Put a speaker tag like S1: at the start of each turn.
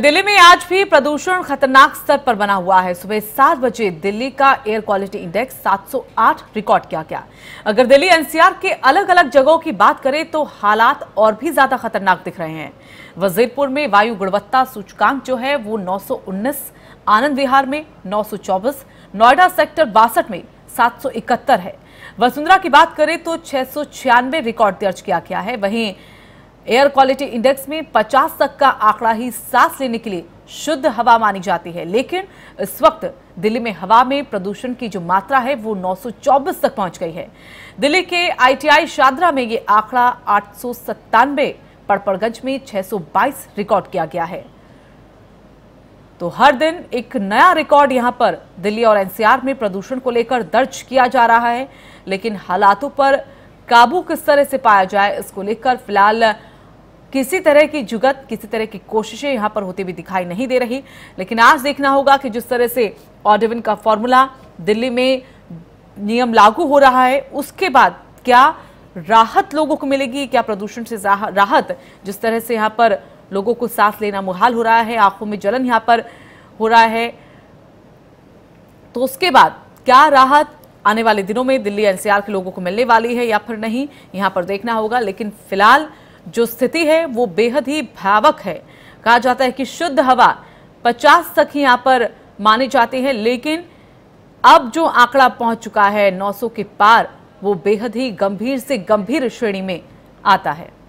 S1: दिल्ली में आज भी प्रदूषण खतरनाक स्तर पर बना हुआ है सुबह सात बजे दिल्ली का एयर क्वालिटी इंडेक्स 708 रिकॉर्ड किया गया अगर दिल्ली एनसीआर के अलग अलग जगहों की बात करें तो हालात और भी ज्यादा खतरनाक दिख रहे हैं वजीरपुर में वायु गुणवत्ता सूचकांक जो है वो 919 आनंद विहार में नौ नोएडा सेक्टर बासठ में सात है वसुंधरा की बात करें तो छह रिकॉर्ड दर्ज किया गया है वहीं एयर क्वालिटी इंडेक्स में 50 तक का आंकड़ा ही सांस लेने के लिए शुद्ध हवा मानी जाती है लेकिन इस वक्त दिल्ली में हवा में प्रदूषण की जो मात्रा है वो 924 तक पहुंच गई है दिल्ली के आईटीआई शादरा में ये आंकड़ा आठ सौ पड़पड़गंज में 622 रिकॉर्ड किया गया है तो हर दिन एक नया रिकॉर्ड यहां पर दिल्ली और एनसीआर में प्रदूषण को लेकर दर्ज किया जा रहा है लेकिन हालातों पर काबू किस तरह से पाया जाए इसको लेकर फिलहाल किसी तरह की जुगत किसी तरह की कोशिशें यहाँ पर होती हुई दिखाई नहीं दे रही लेकिन आज देखना होगा कि जिस तरह से ऑडिविन का फॉर्मूला दिल्ली में नियम लागू हो रहा है उसके बाद क्या राहत लोगों को मिलेगी क्या प्रदूषण से राहत जिस तरह से यहाँ पर लोगों को सांस लेना मुहाल हो रहा है आंखों में जलन यहाँ पर हो रहा है तो उसके बाद क्या राहत आने वाले दिनों में दिल्ली एनसीआर के लोगों को मिलने वाली है या फिर नहीं यहाँ पर देखना होगा लेकिन फिलहाल जो स्थिति है वो बेहद ही भयावक है कहा जाता है कि शुद्ध हवा पचास तक ही यहाँ पर मानी जाती है लेकिन अब जो आंकड़ा पहुंच चुका है 900 के पार वो बेहद ही गंभीर से गंभीर श्रेणी में आता है